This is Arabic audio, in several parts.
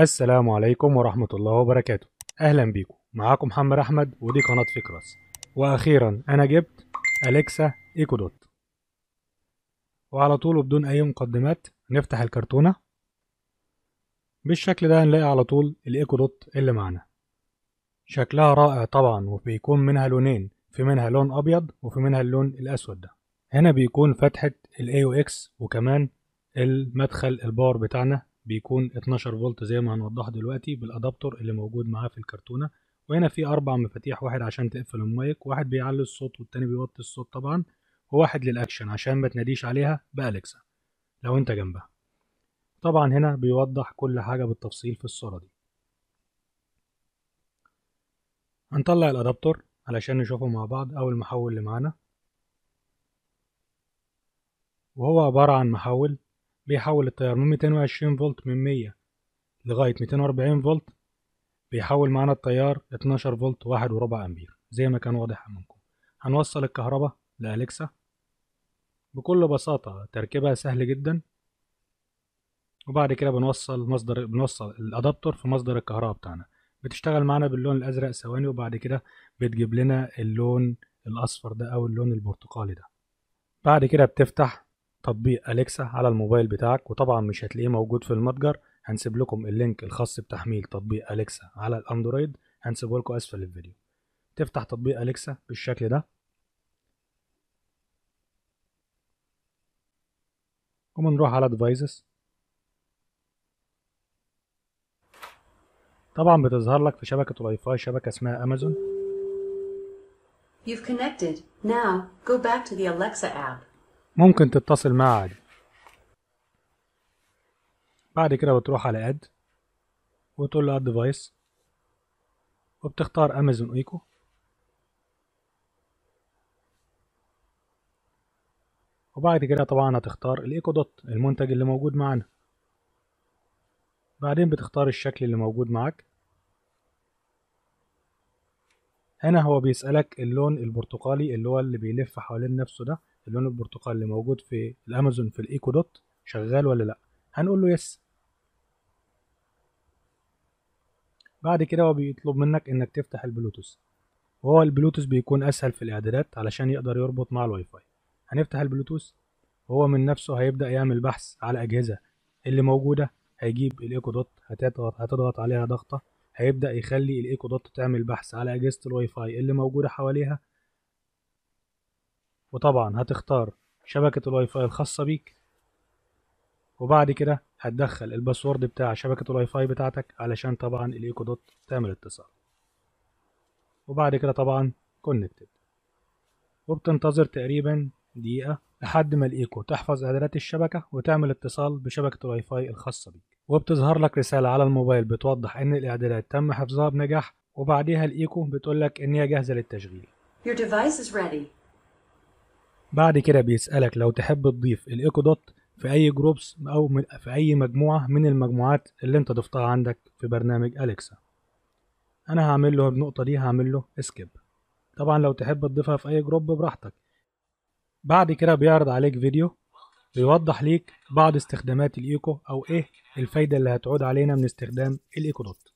السلام عليكم ورحمة الله وبركاته أهلا بيكم معاكم محمد أحمد ودي قناة فكرس وأخيرا أنا جبت أليكسا إيكو دوت وعلى طول وبدون أي مقدمات نفتح الكرتونة بالشكل ده هنلاقي على طول الإيكو دوت اللي معنا شكلها رائع طبعا وبيكون منها لونين في منها لون أبيض وفي منها اللون الأسود ده هنا بيكون فتحة الـ AOX وكمان المدخل الباور بتاعنا بيكون 12 فولت زي ما هنوضحه دلوقتي بالادابتور اللي موجود معاه في الكرتونه وهنا في اربع مفاتيح واحد عشان تقفل المايك واحد بيعلي الصوت والتاني بيوطي الصوت طبعا وواحد للاكشن عشان ما تناديش عليها بالكسا لو انت جنبها طبعا هنا بيوضح كل حاجه بالتفصيل في الصوره دي هنطلع الادابتور علشان نشوفه مع بعض او المحول اللي معانا وهو عباره عن محول بيحول التيار من 220 فولت من 100 لغاية 240 فولت بيحول معانا التيار 12 فولت واحد وربع أمبير زي ما كان واضح أمامكم هنوصل الكهرباء لأليكسا بكل بساطة تركيبها سهل جدا وبعد كده بنوصل مصدر بنوصل الأدابتور في مصدر الكهرباء بتاعنا بتشتغل معانا باللون الأزرق ثواني وبعد كده بتجيب لنا اللون الأصفر ده أو اللون البرتقالي ده بعد كده بتفتح تطبيق أليكسا على الموبايل بتاعك وطبعا مش هتلاقيه موجود في المتجر هنسيب لكم اللينك الخاص بتحميل تطبيق أليكسا على الأندرويد هنسيبه لكم أسفل الفيديو تفتح تطبيق أليكسا بالشكل ده وبنروح على ديفايسز طبعا بتظهر لك في شبكة الواي فاي شبكة اسمها أمازون You've connected. Now, go back to the Alexa app. ممكن تتصل معاه عادي بعد كده بتروح على اد وتقول له اد ديفايس وبتختار امازون ايكو وبعد كده طبعا هتختار الايكو دوت المنتج اللي موجود معانا بعدين بتختار الشكل اللي موجود معاك هنا هو بيسألك اللون البرتقالي اللي هو اللي بيلف حوالين نفسه ده اللون البرتقالي اللي موجود في الامازون في الايكو دوت شغال ولا لا هنقول له يس بعد كده هو بيطلب منك انك تفتح البلوتوث وهو البلوتوث بيكون اسهل في الاعدادات علشان يقدر يربط مع الواي فاي هنفتح البلوتوث وهو من نفسه هيبدا يعمل بحث على اجهزه اللي موجوده هيجيب الايكو دوت هتضغط هتضغط عليها ضغطه هيبدا يخلي الايكو دوت تعمل بحث على اجهزه الواي فاي اللي موجوده حواليها وطبعا هتختار شبكة الواي فاي الخاصة بيك وبعد كده هتدخل الباسورد بتاع شبكة الواي فاي بتاعتك علشان طبعا الايكو دوت تعمل اتصال وبعد كده طبعا كونكتد وبتنتظر تقريبا دقيقة لحد ما الايكو تحفظ اعدادات الشبكة وتعمل اتصال بشبكة الواي فاي الخاصة بيك وبتظهر لك رسالة على الموبايل بتوضح ان الاعدادات تم حفظها بنجاح وبعديها الايكو بتقول لك ان هي جاهزة للتشغيل Your device is ready. بعد كده بيسألك لو تحب تضيف الايكو دوت في اي جروبس او في اي مجموعة من المجموعات اللي انت ضفتها عندك في برنامج اليكسا انا هعمل له النقطة دي هعمل له سكيب طبعا لو تحب تضيفها في اي جروب براحتك بعد كده بيعرض عليك فيديو بيوضح ليك بعض استخدامات الايكو او ايه الفايدة اللي هتعود علينا من استخدام الايكو دوت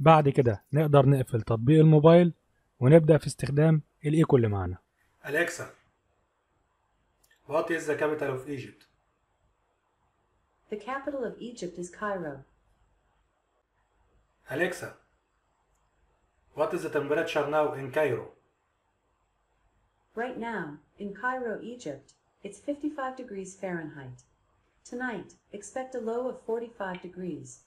بعد كده نقدر نقفل تطبيق الموبايل ونبدأ في استخدام الإيكو اللي معانا أليكسا What is the capital of Egypt? The capital of Egypt is Cairo. Alexa, what is the temperature now in Cairo? Right now, in Cairo, Egypt, it's 55 degrees Fahrenheit. Tonight, expect a low of 45 degrees.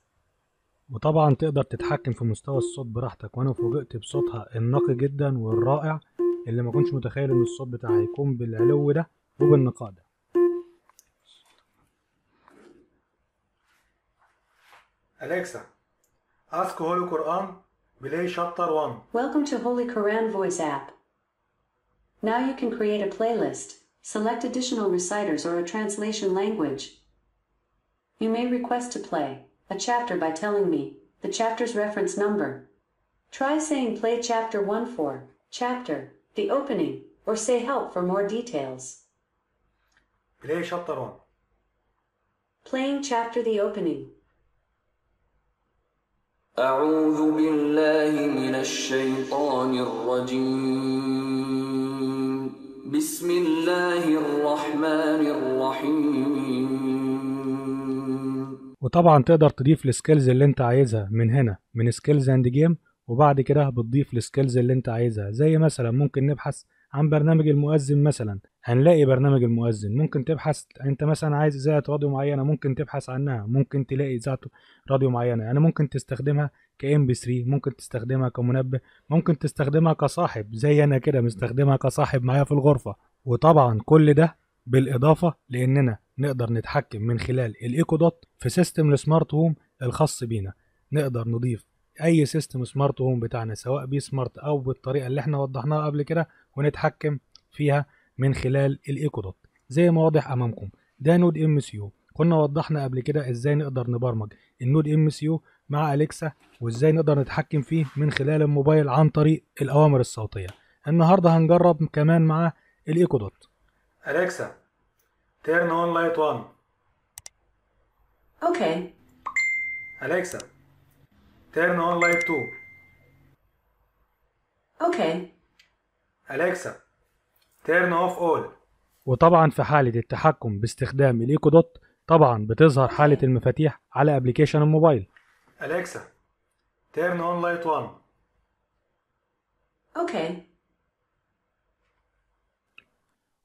وطبعا تقدر تتحكم في مستوى الصوت براحتك وانا فوجئت بصوتها النقي جدا والرائع اللي ما كنتش متخيل ان الصوت بتاعها هيكون بالعلو ده وبالنقاء ده Alexa, ask Holy Quran, play chapter 1. Welcome to Holy Quran voice app. Now you can create a playlist, select additional reciters or a translation language. You may request to play. a chapter by telling me the chapter's reference number. Try saying play chapter 1 for chapter, the opening, or say help for more details. Play chapter 1. Playing chapter the opening. أعوذ بالله من الشيطان الرجيم بسم الله الرحمن الرحيم وطبعا تقدر تضيف السكيلز اللي انت عايزها من هنا من سكيلز اند جيم وبعد كده بتضيف السكيلز اللي انت عايزها زي مثلا ممكن نبحث عن برنامج المؤذن مثلا هنلاقي برنامج المؤذن ممكن تبحث انت مثلا عايز اذاعه راديو معينه ممكن تبحث عنها ممكن تلاقي اذاعه راديو معينه يعني ممكن تستخدمها كام بي 3 ممكن تستخدمها كمنبه ممكن تستخدمها كصاحب زي انا كده مستخدمها كصاحب معايا في الغرفه وطبعا كل ده بالإضافة لأننا نقدر نتحكم من خلال الإيكو دوت في سيستم السمارت هوم الخاص بينا نقدر نضيف أي سيستم سمارت هوم بتاعنا سواء بي سمارت أو بالطريقة اللي احنا وضحناها قبل كده ونتحكم فيها من خلال الإيكو دوت زي ما واضح أمامكم ده نود ام سي يو كنا وضحنا قبل كده ازاي نقدر نبرمج النود ام سي يو مع اليكسا وازاي نقدر نتحكم فيه من خلال الموبايل عن طريق الاوامر الصوتيه النهارده هنجرب كمان مع الايكو دوت Alexa, turn on light 1. Okay. Alexa, turn on light two. Okay. Alexa, turn off all. وطبعا في حالة التحكم باستخدام الايكو دوت طبعا بتظهر حالة المفاتيح على ابلكيشن الموبايل. Alexa, turn on light one. Okay.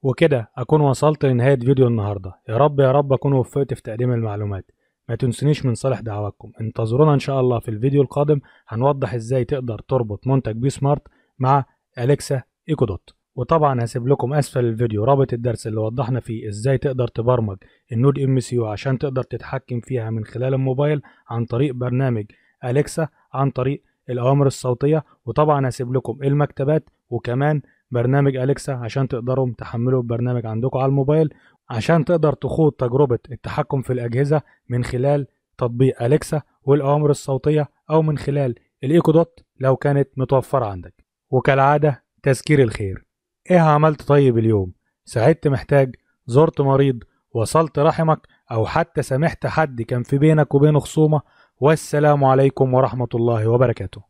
وكده اكون وصلت لنهايه فيديو النهارده يا رب يا رب اكون وفقت في تقديم المعلومات ما تنسونيش من صالح دعواتكم انتظرونا ان شاء الله في الفيديو القادم هنوضح ازاي تقدر تربط منتج بي سمارت مع اليكسا ايكو دوت وطبعا هسيب لكم اسفل الفيديو رابط الدرس اللي وضحنا فيه ازاي تقدر تبرمج النود ام سي يو عشان تقدر تتحكم فيها من خلال الموبايل عن طريق برنامج اليكسا عن طريق الاوامر الصوتيه وطبعا هسيب لكم المكتبات وكمان برنامج أليكسا عشان تقدروا تحملوا البرنامج عندكم على الموبايل عشان تقدر تخوض تجربة التحكم في الأجهزة من خلال تطبيق أليكسا والأوامر الصوتية أو من خلال الإيكو دوت لو كانت متوفرة عندك وكالعادة تذكير الخير إيه عملت طيب اليوم؟ ساعدت محتاج؟ زرت مريض؟ وصلت رحمك؟ أو حتى سامحت حد كان في بينك وبينه خصومة؟ والسلام عليكم ورحمة الله وبركاته